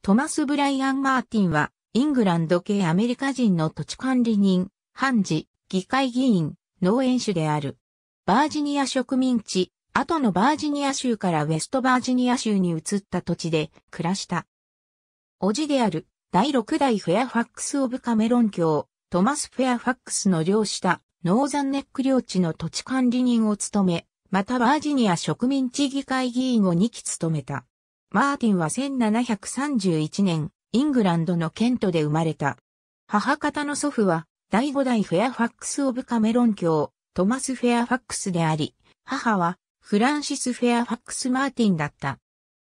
トマス・ブライアン・マーティンは、イングランド系アメリカ人の土地管理人、判事、議会議員、農園主である。バージニア植民地、後のバージニア州からウェストバージニア州に移った土地で暮らした。叔父である、第6代フェアファックス・オブ・カメロン教、トマス・フェアファックスの領下、ノーザンネック領地の土地管理人を務め、またバージニア植民地議会議員を2期務めた。マーティンは1731年、イングランドのケントで生まれた。母方の祖父は、第五代フェアファックス・オブ・カメロン教、トマス・フェアファックスであり、母は、フランシス・フェアファックス・マーティンだった。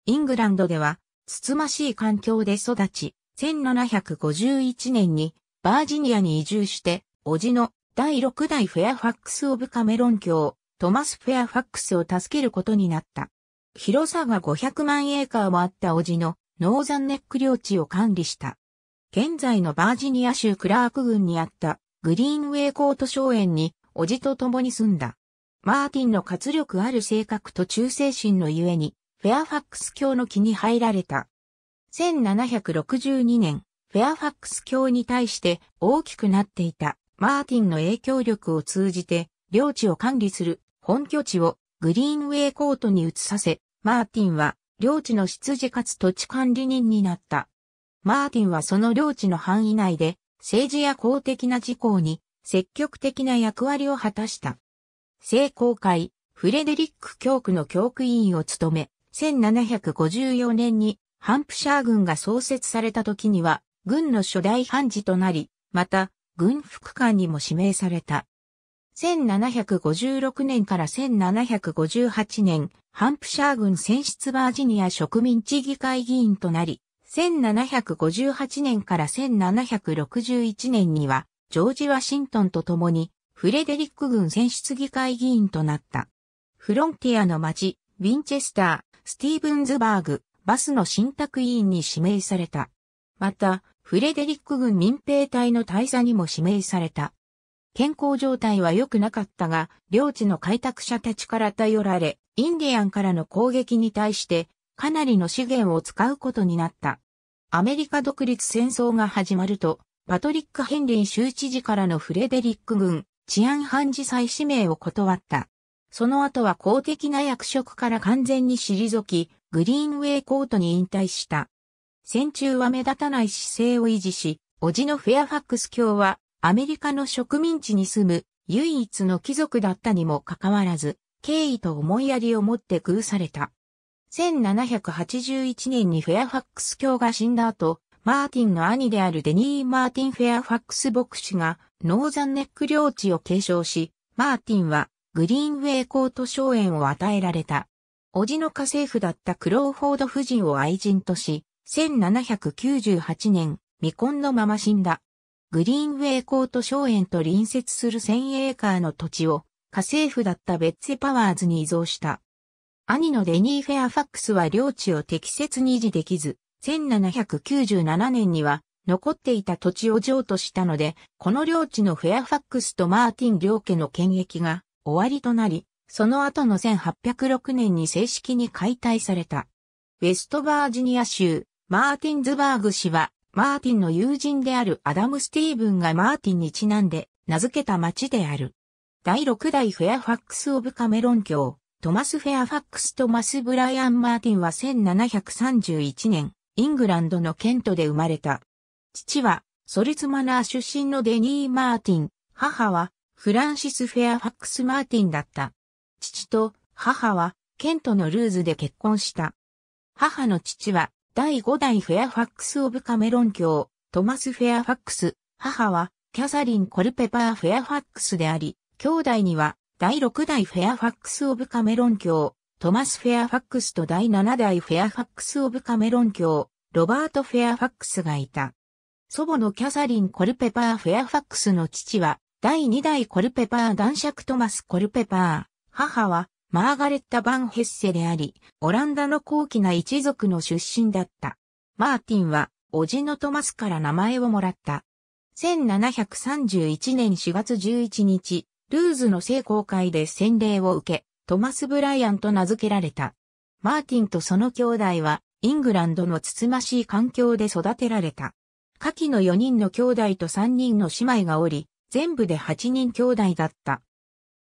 イングランドでは、つつましい環境で育ち、1751年に、バージニアに移住して、叔父の第六代フェアファックス・オブ・カメロン教、トマス・フェアファックスを助けることになった。広さが500万エーカーもあった叔父のノーザンネック領地を管理した。現在のバージニア州クラーク郡にあったグリーンウェイコート荘園に叔父と共に住んだ。マーティンの活力ある性格と忠誠心のゆえに、フェアファックス教の気に入られた。1762年、フェアファックス教に対して大きくなっていたマーティンの影響力を通じて、領地を管理する本拠地をグリーンウェイコートに移させ、マーティンは領地の執事かつ土地管理人になった。マーティンはその領地の範囲内で政治や公的な事項に積極的な役割を果たした。聖公会、フレデリック教区の教区委員を務め、1754年にハンプシャー軍が創設された時には、軍の初代判事となり、また、軍副官にも指名された。1756年から1758年、ハンプシャー郡選出バージニア植民地議会議員となり、1758年から1761年には、ジョージ・ワシントンと共に、フレデリック郡選出議会議員となった。フロンティアの町、ウィンチェスター、スティーブンズバーグ、バスの新宅委員に指名された。また、フレデリック軍民兵隊の大佐にも指名された。健康状態は良くなかったが、領地の開拓者たちから頼られ、インディアンからの攻撃に対して、かなりの資源を使うことになった。アメリカ独立戦争が始まると、パトリック・ヘンリー州知事からのフレデリック軍、治安判事祭指名を断った。その後は公的な役職から完全に退き、グリーンウェイコートに引退した。戦中は目立たない姿勢を維持し、叔父のフェアファックス卿はアメリカの植民地に住む唯一の貴族だったにもかかわらず、敬意と思いやりを持って偶された。1781年にフェアファックス教が死んだ後、マーティンの兄であるデニー・マーティン・フェアファックス牧師がノーザンネック領地を継承し、マーティンはグリーンウェイコート荘園を与えられた。叔父の家政婦だったクローフォード夫人を愛人とし、1798年、未婚のまま死んだ。グリーンウェイコート荘園と隣接する1000エーカーの土地を家政婦だったベッツェ・パワーズに依存した。兄のデニー・フェアファックスは領地を適切に維持できず、1797年には残っていた土地を譲渡したので、この領地のフェアファックスとマーティン両家の権益が終わりとなり、その後の1806年に正式に解体された。ウェストバージニア州、マーティンズバーグ氏はマーティンの友人であるアダム・スティーブンがマーティンにちなんで名付けた町である。第6代フェアファックス・オブ・カメロン教、トマス・フェアファックス・トマス・ブライアン・マーティンは1731年、イングランドのケントで生まれた。父は、ソリツマナー出身のデニー・マーティン、母は、フランシス・フェアファックス・マーティンだった。父と母は、ケントのルーズで結婚した。母の父は、第5代フェアファックス・オブ・カメロン教、トマス・フェアファックス、母は、キャサリン・コルペパー・フェアファックスであり、兄弟には、第6代フェアファックス・オブ・カメロン教、トマス・フェアファックスと第7代フェアファックス・オブ・カメロン教、ロバート・フェアファックスがいた。祖母のキャサリン・コルペパー・フェアファックスの父は、第2代コルペパー男爵トマス・コルペパー、母は、マーガレッタ・バン・ヘッセであり、オランダの高貴な一族の出身だった。マーティンは、叔父のトマスから名前をもらった。1731年4月11日、ルーズの聖公会で洗礼を受け、トマス・ブライアンと名付けられた。マーティンとその兄弟は、イングランドのつつましい環境で育てられた。下記の4人の兄弟と3人の姉妹がおり、全部で8人兄弟だった。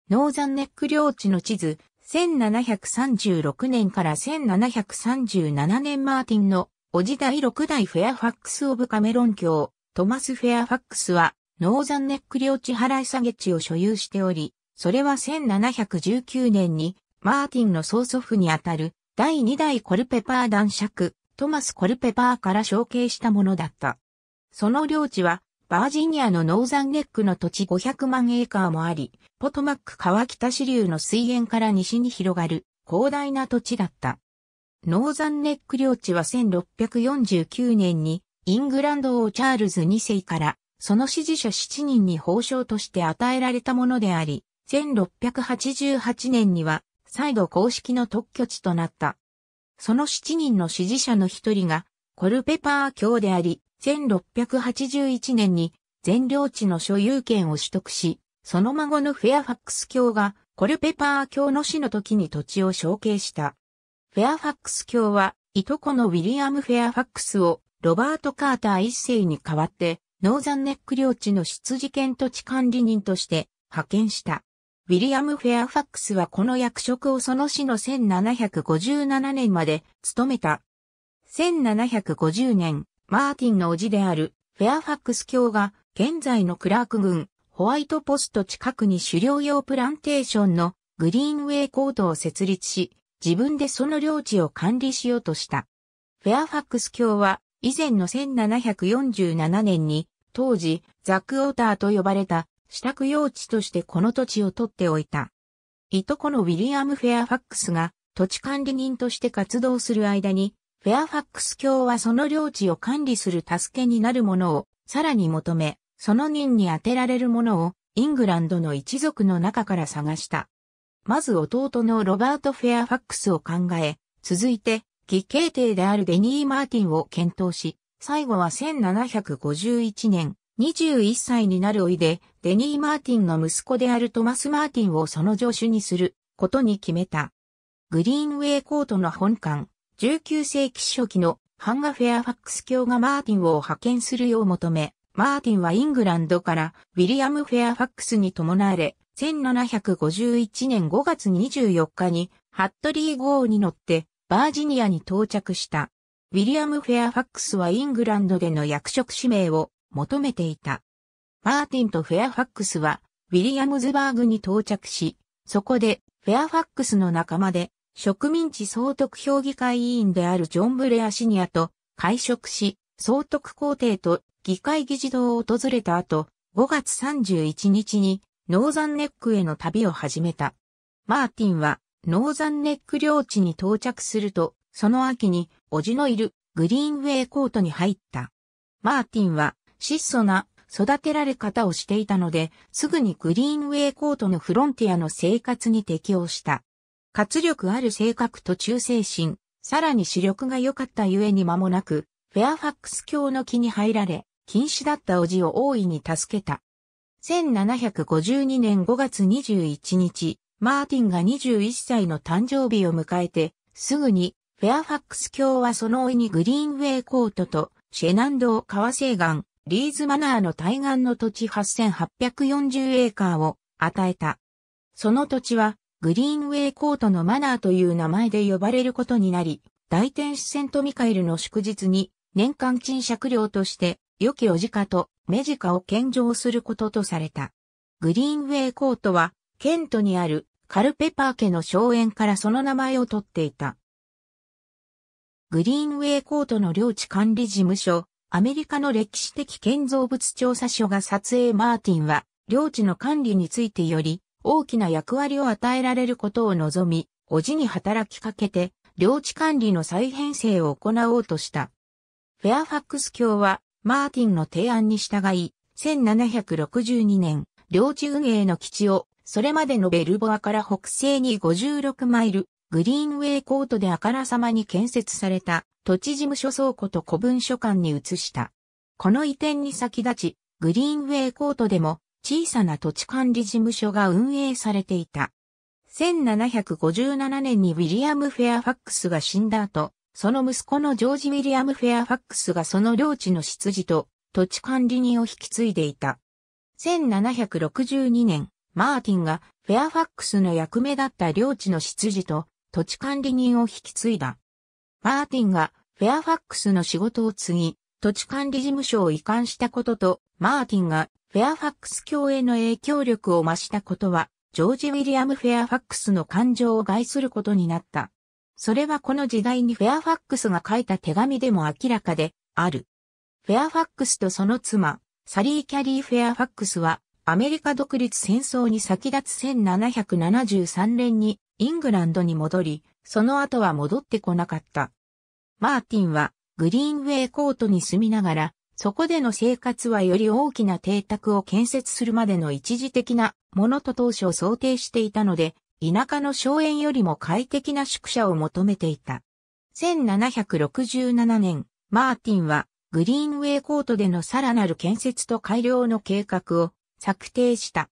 ノーザンネック領地の地図、1736年から1737年マーティンの、おじ第6代フェアファックス・オブ・カメロン教、トマス・フェアファックスは、ノーザンネック領地払い下げ地を所有しており、それは1719年に、マーティンの曽祖父にあたる、第2代コルペパー男爵、トマス・コルペパーから承継したものだった。その領地は、バージニアのノーザンネックの土地500万エーカーもあり、ポトマック川北支流の水源から西に広がる広大な土地だった。ノーザンネック領地は1649年にイングランド王チャールズ2世からその支持者7人に報奨として与えられたものであり、1688年には再度公式の特許地となった。その7人の支持者の一人がコルペパー卿であり、1681年に全領地の所有権を取得し、その孫のフェアファックス卿がコルペパー卿の死の時に土地を承継した。フェアファックス卿は、いとこのウィリアム・フェアファックスをロバート・カーター一世に代わって、ノーザンネック領地の出自権土地管理人として派遣した。ウィリアム・フェアファックスはこの役職をその死の1757年まで務めた。1750年、マーティンの叔父であるフェアファックス卿が現在のクラーク郡ホワイトポスト近くに狩猟用プランテーションのグリーンウェイコードを設立し、自分でその領地を管理しようとした。フェアファックス卿は以前の1747年に当時ザクオーターと呼ばれた支度用地としてこの土地を取っておいた。いとこのウィリアム・フェアファックスが土地管理人として活動する間にフェアファックス卿はその領地を管理する助けになるものをさらに求め、その任に当てられるものをイングランドの一族の中から探した。まず弟のロバート・フェアファックスを考え、続いて、義兄弟であるデニー・マーティンを検討し、最後は1751年、21歳になるおいで、デニー・マーティンの息子であるトマス・マーティンをその助手にすることに決めた。グリーンウェイコートの本館、19世紀初期のハンガ・フェアファックス卿がマーティンを派遣するよう求め、マーティンはイングランドからウィリアム・フェアファックスに伴われ、1751年5月24日にハットリー号に乗ってバージニアに到着した。ウィリアム・フェアファックスはイングランドでの役職指名を求めていた。マーティンとフェアファックスはウィリアムズバーグに到着し、そこでフェアファックスの仲間で植民地総督評議会委員であるジョン・ブレアシニアと会食し、総督皇帝と議会議事堂を訪れた後、5月31日にノーザンネックへの旅を始めた。マーティンはノーザンネック領地に到着すると、その秋に、おじのいるグリーンウェイコートに入った。マーティンは質素な育てられ方をしていたので、すぐにグリーンウェイコートのフロンティアの生活に適応した。活力ある性格と忠誠心、さらに視力が良かったゆえに間もなく、フェアファックス教の木に入られ、禁止だったおじを大いに助けた。1752年5月21日、マーティンが21歳の誕生日を迎えて、すぐに、フェアファックス教はその上にグリーンウェイコートと、シェナンドー川西岸、リーズマナーの対岸の土地8840エーカーを与えた。その土地はグリーンウェイコートのマナーという名前で呼ばれることになり、大天使セントミカエルの祝日に年間賃借料として良きおじかと目近を献上することとされた。グリーンウェイコートは、ケントにあるカルペパー家の荘園からその名前を取っていた。グリーンウェイコートの領地管理事務所、アメリカの歴史的建造物調査所が撮影マーティンは、領地の管理についてより、大きな役割を与えられることを望み、おじに働きかけて、領地管理の再編成を行おうとした。フェアファックス卿は、マーティンの提案に従い、1762年、領地運営の基地を、それまでのベルボアから北西に56マイル、グリーンウェイコートであからさまに建設された、土地事務所倉庫と古文書館に移した。この移転に先立ち、グリーンウェイコートでも、小さな土地管理事務所が運営されていた。1757年にウィリアム・フェアファックスが死んだ後、その息子のジョージ・ウィリアム・フェアファックスがその領地の執事と土地管理人を引き継いでいた。1762年、マーティンがフェアファックスの役目だった領地の執事と土地管理人を引き継いだ。マーティンがフェアファックスの仕事を継ぎ、土地管理事務所を移管したことと、マーティンがフェアファックス教への影響力を増したことは、ジョージ・ウィリアム・フェアファックスの感情を害することになった。それはこの時代にフェアファックスが書いた手紙でも明らかである。フェアファックスとその妻、サリー・キャリー・フェアファックスは、アメリカ独立戦争に先立つ1773年にイングランドに戻り、その後は戻ってこなかった。マーティンはグリーンウェイコートに住みながらそこでの生活はより大きな邸宅を建設するまでの一時的なものと当初想定していたので、田舎の荘園よりも快適な宿舎を求めていた。1767年、マーティンはグリーンウェイコートでのさらなる建設と改良の計画を策定した。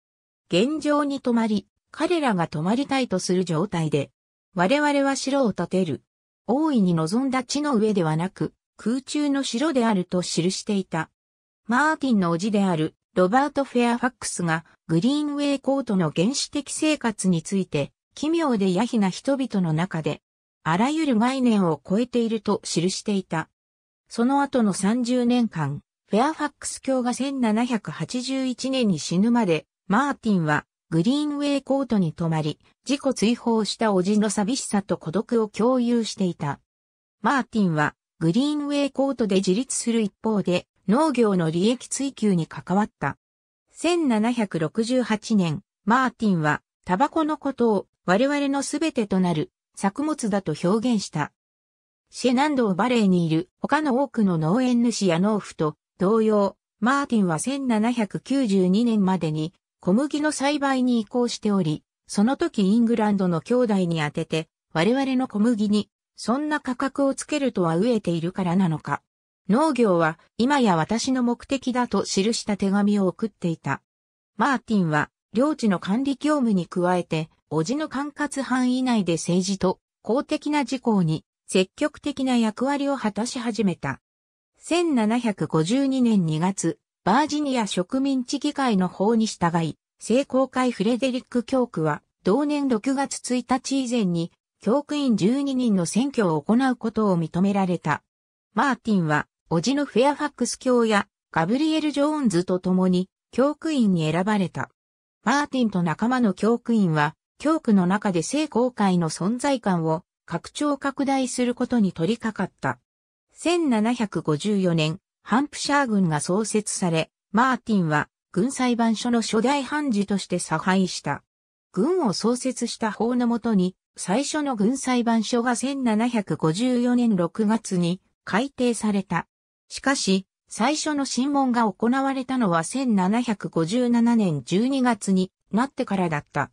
現状に泊まり、彼らが泊まりたいとする状態で、我々は城を建てる。大いに望んだ地の上ではなく、空中の城であると記していた。マーティンの叔父であるロバート・フェアファックスがグリーンウェイコートの原始的生活について奇妙でヤヒな人々の中であらゆる概念を超えていると記していた。その後の30年間、フェアファックス卿が1781年に死ぬまで、マーティンはグリーンウェイコートに泊まり、自己追放した叔父の寂しさと孤独を共有していた。マーティンはグリーンウェイコートで自立する一方で、農業の利益追求に関わった。1768年、マーティンは、タバコのことを我々のすべてとなる作物だと表現した。シェナンドーバレーにいる他の多くの農園主や農夫と同様、マーティンは1792年までに小麦の栽培に移行しており、その時イングランドの兄弟に当てて、我々の小麦にそんな価格をつけるとは飢えているからなのか。農業は今や私の目的だと記した手紙を送っていた。マーティンは領地の管理業務に加えて、叔父の管轄範囲内で政治と公的な事項に積極的な役割を果たし始めた。1752年2月、バージニア植民地議会の法に従い、聖公会フレデリック教区は同年6月1日以前に教区員12人の選挙を行うことを認められた。マーティンは、叔父のフェアファックス教やガブリエル・ジョーンズと共に教区員に選ばれた。マーティンと仲間の教区員は、教区の中で聖公会の存在感を拡張拡大することに取り掛かった。1754年、ハンプシャー軍が創設され、マーティンは軍裁判所の初代判事として差配した。軍を創設した法のもとに、最初の軍裁判所が1754年6月に改定された。しかし、最初の審問が行われたのは1757年12月になってからだった。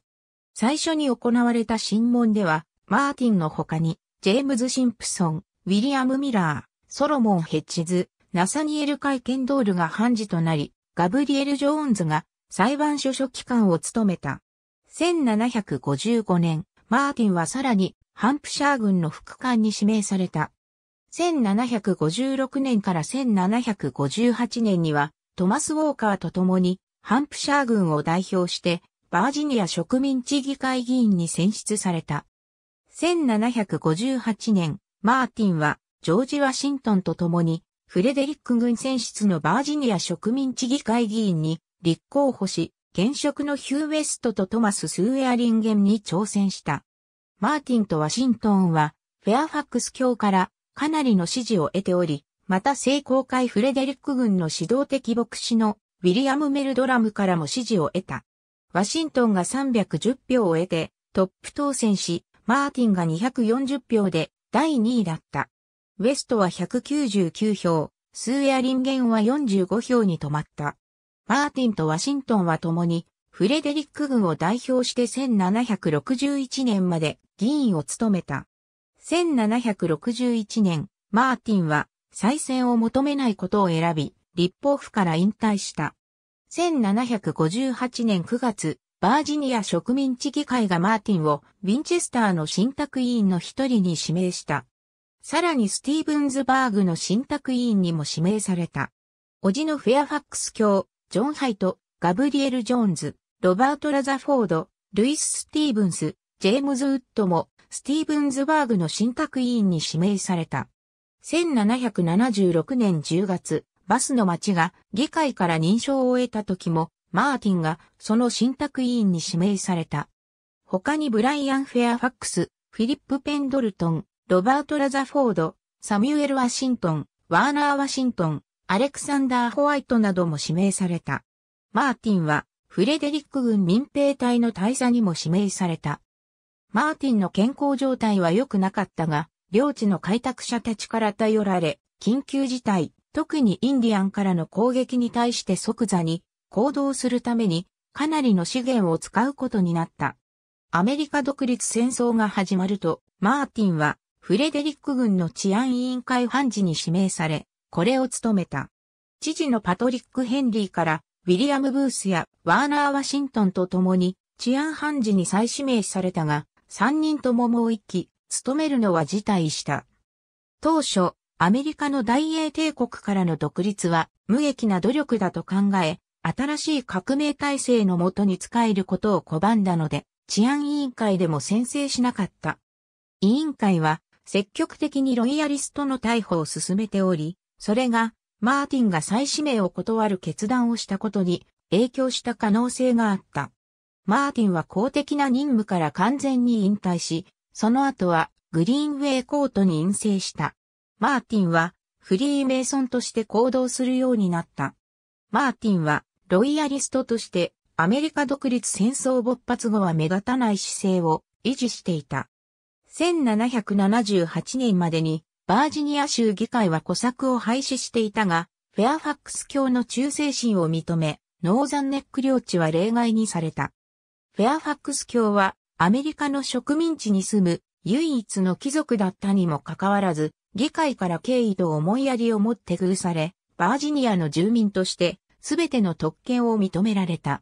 最初に行われた審問では、マーティンの他に、ジェームズ・シンプソン、ウィリアム・ミラー、ソロモン・ヘッジズ、ナサニエル・カイ・ケンドールが判事となり、ガブリエル・ジョーンズが裁判所書記官を務めた。1755年、マーティンはさらにハンプシャー軍の副官に指名された。1756年から1758年にはトマス・ウォーカーと共にハンプシャー軍を代表してバージニア植民地議会議員に選出された。1758年、マーティンはジョージ・ワシントンと共にフレデリック軍選出のバージニア植民地議会議員に立候補し、現職のヒュー・ウェストとトマス・スーエアリンゲンに挑戦した。マーティンとワシントンは、フェアファックス卿からかなりの支持を得ており、また聖公会フレデリック軍の指導的牧師のウィリアム・メルドラムからも支持を得た。ワシントンが310票を得てトップ当選し、マーティンが240票で第2位だった。ウェストは199票、スーエアリンゲンは45票に止まった。マーティンとワシントンは共に、フレデリック軍を代表して1761年まで議員を務めた。1761年、マーティンは再選を求めないことを選び、立法府から引退した。1758年9月、バージニア植民地議会がマーティンをウィンチェスターの信託委員の一人に指名した。さらにスティーブンズバーグの信託委員にも指名された。叔父のフェアファックス卿、ジョン・ハイト、ガブリエル・ジョーンズ、ロバート・ラザフォード、ルイス・スティーブンス、ジェームズ・ウッドも、スティーブンズバーグの新宅委員に指名された。1776年10月、バスの町が議会から認証を得た時も、マーティンがその新宅委員に指名された。他にブライアン・フェアファックス、フィリップ・ペンドルトン、ロバート・ラザフォード、サミュエル・ワシントン、ワーナー・ワシントン、アレクサンダー・ホワイトなども指名された。マーティンは、フレデリック軍民兵隊の大佐にも指名された。マーティンの健康状態は良くなかったが、領地の開拓者たちから頼られ、緊急事態、特にインディアンからの攻撃に対して即座に行動するために、かなりの資源を使うことになった。アメリカ独立戦争が始まると、マーティンはフレデリック軍の治安委員会判事に指名され、これを務めた。知事のパトリック・ヘンリーから、ウィリアム・ブースやワーナー・ワシントンと共に治安判事に再指名されたが、3人とももう一期、務めるのは辞退した。当初、アメリカの大英帝国からの独立は無益な努力だと考え、新しい革命体制のもとに仕えることを拒んだので、治安委員会でも宣誓しなかった。委員会は積極的にロイヤリストの逮捕を進めており、それが、マーティンが再指名を断る決断をしたことに影響した可能性があった。マーティンは公的な任務から完全に引退し、その後はグリーンウェイコートに陰性した。マーティンはフリーメイソンとして行動するようになった。マーティンはロイヤリストとしてアメリカ独立戦争勃発後は目立たない姿勢を維持していた。1778年までにバージニア州議会は小作を廃止していたが、フェアファックス教の忠誠心を認め、ノーザンネック領地は例外にされた。フェアファックス教はアメリカの植民地に住む唯一の貴族だったにもかかわらず、議会から敬意と思いやりを持って遇され、バージニアの住民として全ての特権を認められた。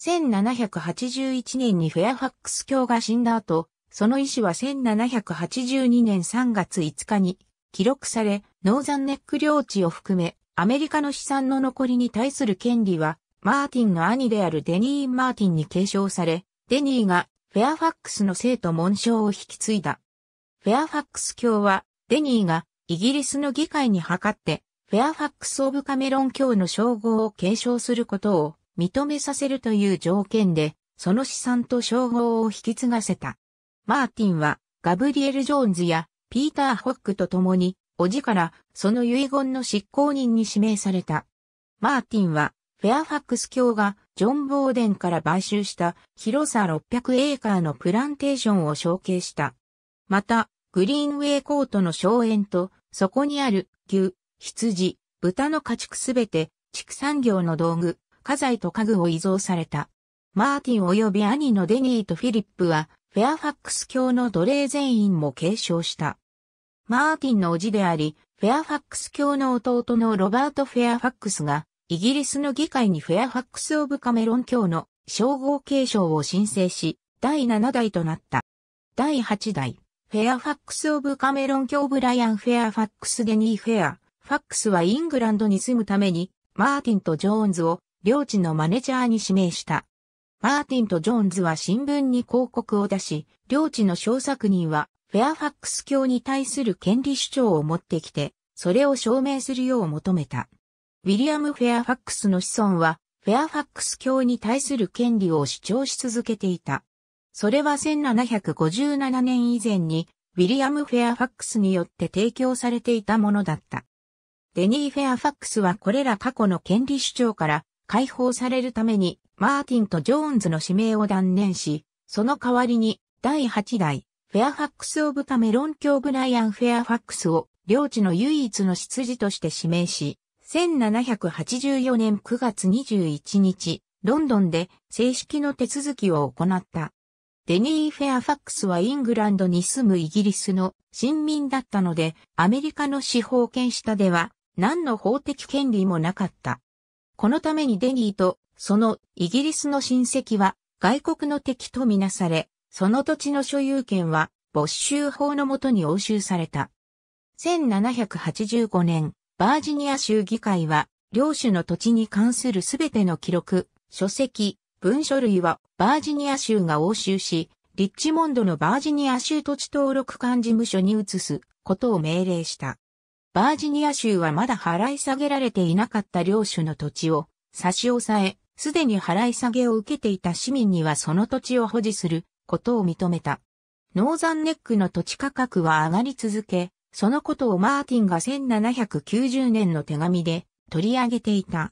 1781年にフェアファックス教が死んだ後、その意思は1782年3月5日に記録され、ノーザンネック領地を含め、アメリカの資産の残りに対する権利は、マーティンの兄であるデニー・マーティンに継承され、デニーがフェアファックスの生と紋章を引き継いだ。フェアファックス教は、デニーがイギリスの議会に諮って、フェアファックス・オブ・カメロン教の称号を継承することを認めさせるという条件で、その資産と称号を引き継がせた。マーティンはガブリエル・ジョーンズやピーター・ホックと共に、おじからその遺言の執行人に指名された。マーティンはフェアファックス卿がジョン・ボーデンから買収した広さ600エーカーのプランテーションを承継した。また、グリーンウェイコートの荘園と、そこにある牛、羊、豚の家畜すべて、畜産業の道具、家財と家具を移贈された。マーティン及び兄のデニーとフィリップは、フェアファックス教の奴隷全員も継承した。マーティンの叔父であり、フェアファックス教の弟のロバート・フェアファックスが、イギリスの議会にフェアファックス・オブ・カメロン教の称号継承を申請し、第7代となった。第8代、フェアファックス・オブ・カメロン教ブライアン・フェアファックス・デニー・フェア、ファックスはイングランドに住むために、マーティンとジョーンズを、領地のマネジャーに指名した。マーティンとジョーンズは新聞に広告を出し、領地の小作人はフェアファックス教に対する権利主張を持ってきて、それを証明するよう求めた。ウィリアム・フェアファックスの子孫は、フェアファックス教に対する権利を主張し続けていた。それは1757年以前に、ウィリアム・フェアファックスによって提供されていたものだった。デニー・フェアファックスはこれら過去の権利主張から解放されるために、マーティンとジョーンズの指名を断念し、その代わりに、第8代、フェアファックス・オブ・カメロン教ブライアン・フェアファックスを、領地の唯一の執事として指名し、1784年9月21日、ロンドンで正式の手続きを行った。デニー・フェアファックスはイングランドに住むイギリスの新民だったので、アメリカの司法権下では何の法的権利もなかった。このためにデニーと、そのイギリスの親戚は外国の敵とみなされ、その土地の所有権は没収法のもとに押収された。1785年、バージニア州議会は、領主の土地に関するすべての記録、書籍、文書類はバージニア州が押収し、リッチモンドのバージニア州土地登録管事務所に移すことを命令した。バージニア州はまだ払い下げられていなかった領主の土地を差し押さえ、すでに払い下げを受けていた市民にはその土地を保持することを認めた。ノーザンネックの土地価格は上がり続け、そのことをマーティンが1790年の手紙で取り上げていた。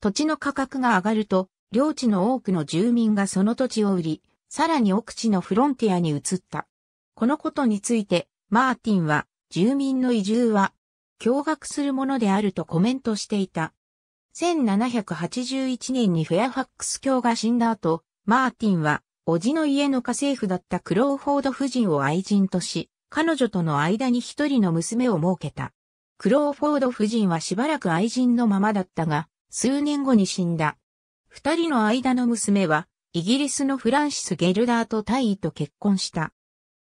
土地の価格が上がると、領地の多くの住民がその土地を売り、さらに奥地のフロンティアに移った。このことについて、マーティンは、住民の移住は驚愕するものであるとコメントしていた。1781年にフェアファックス卿が死んだ後、マーティンは、叔父の家の家政婦だったクローフォード夫人を愛人とし、彼女との間に一人の娘を設けた。クローフォード夫人はしばらく愛人のままだったが、数年後に死んだ。二人の間の娘は、イギリスのフランシス・ゲルダーとタイと結婚した。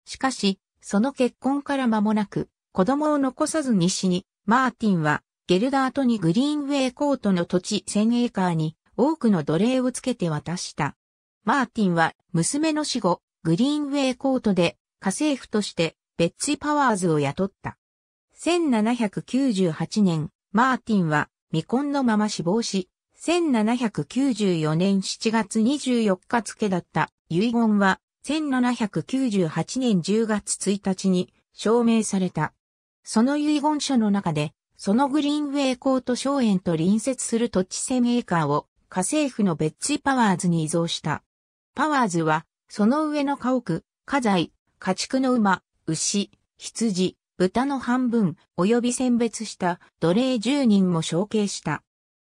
しかし、その結婚から間もなく、子供を残さずに死に、マーティンは、ゲルダートにグリーンウェイコートの土地1000エーカーに多くの奴隷をつけて渡した。マーティンは娘の死後、グリーンウェイコートで家政婦としてベッツィ・パワーズを雇った。1798年、マーティンは未婚のまま死亡し、1794年7月24日付だった遺言は1798年10月1日に証明された。その遺言書の中で、そのグリーンウェイコート荘園と隣接する土地セメーカーを家政婦のベッチ・パワーズに移贈した。パワーズは、その上の家屋、家財、家畜の馬、牛、羊、豚の半分、及び選別した奴隷10人も承継した。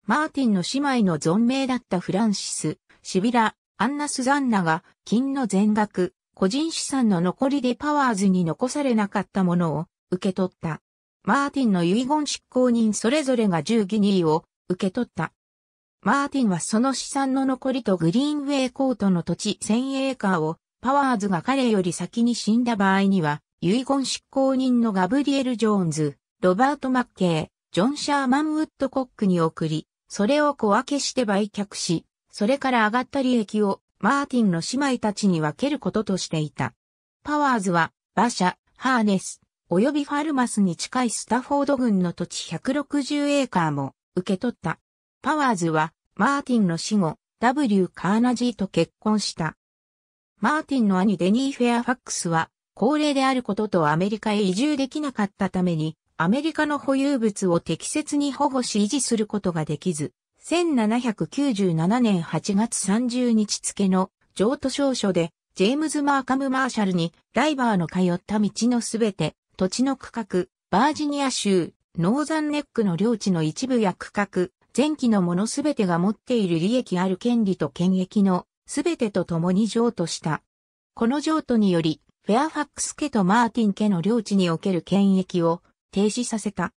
マーティンの姉妹の存命だったフランシス、シビラ、アンナ・スザンナが金の全額、個人資産の残りでパワーズに残されなかったものを受け取った。マーティンの遺言執行人それぞれが10ギニーを受け取った。マーティンはその資産の残りとグリーンウェイコートの土地1000エーカーをパワーズが彼より先に死んだ場合には遺言執行人のガブリエル・ジョーンズ、ロバート・マッケー、ジョン・シャーマン・ウッドコックに送り、それを小分けして売却し、それから上がった利益をマーティンの姉妹たちに分けることとしていた。パワーズは馬車、ハーネス、及びファルマスに近いスタフォード軍の土地160エーカーも受け取った。パワーズは、マーティンの死後、W. カーナジーと結婚した。マーティンの兄デニー・フェアファックスは、高齢であることとアメリカへ移住できなかったために、アメリカの保有物を適切に保護し維持することができず、1797年8月30日付の譲渡証書で、ジェームズ・マーカム・マーシャルに、ライバーの通った道のすべて、土地の区画、バージニア州、ノーザンネックの領地の一部や区画、前期のものすべてが持っている利益ある権利と権益のすべてと共に譲渡した。この譲渡により、フェアファックス家とマーティン家の領地における権益を停止させた。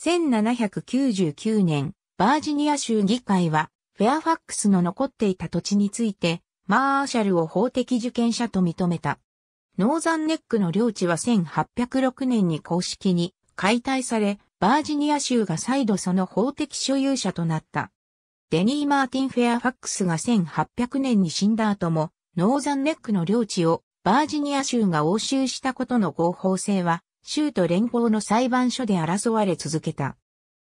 1799年、バージニア州議会は、フェアファックスの残っていた土地について、マーシャルを法的受験者と認めた。ノーザンネックの領地は1806年に公式に解体され、バージニア州が再度その法的所有者となった。デニー・マーティン・フェアファックスが1800年に死んだ後も、ノーザンネックの領地をバージニア州が押収したことの合法性は、州と連邦の裁判所で争われ続けた。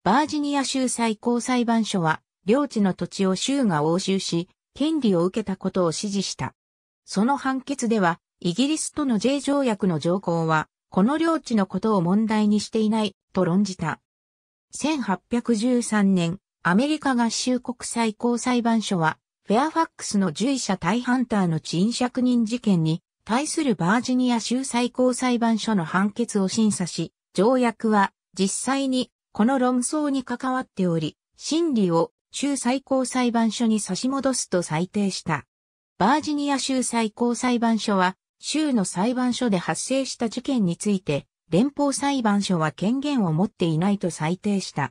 バージニア州最高裁判所は、領地の土地を州が押収し、権利を受けたことを指示した。その判決では、イギリスとの J 条約の条項は、この領地のことを問題にしていない、と論じた。1813年、アメリカ合衆国最高裁判所は、フェアファックスの獣医者対ハンターの賃借人事件に対するバージニア州最高裁判所の判決を審査し、条約は実際にこの論争に関わっており、審理を州最高裁判所に差し戻すと裁定した。バージニア州最高裁判所は州の裁判所で発生した事件について、連邦裁判所は権限を持っていないと裁定した。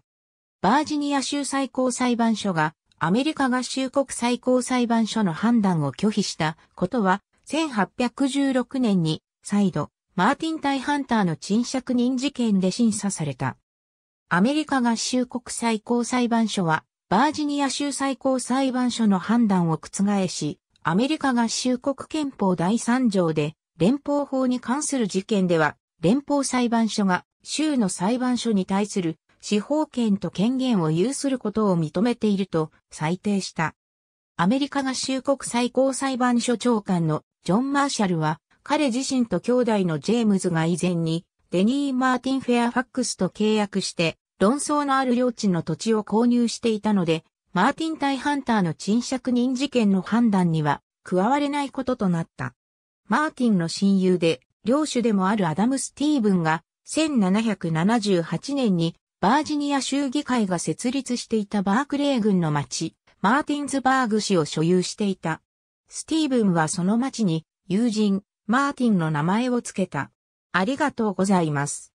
バージニア州最高裁判所がアメリカ合衆国最高裁判所の判断を拒否したことは、1816年に再度、マーティン・タイ・ハンターの賃借人事件で審査された。アメリカ合衆国最高裁判所は、バージニア州最高裁判所の判断を覆し、アメリカ合衆国憲法第3条で、連邦法に関する事件では、連邦裁判所が州の裁判所に対する司法権と権限を有することを認めていると裁定した。アメリカ合衆国最高裁判所長官のジョン・マーシャルは、彼自身と兄弟のジェームズが以前に、デニー・マーティン・フェアファックスと契約して、論争のある領地の土地を購入していたので、マーティン対ハンターの賃借人事件の判断には加われないこととなった。マーティンの親友で、領主でもあるアダム・スティーブンが、1778年にバージニア州議会が設立していたバークレー軍の町、マーティンズバーグ市を所有していた。スティーブンはその町に友人、マーティンの名前を付けた。ありがとうございます。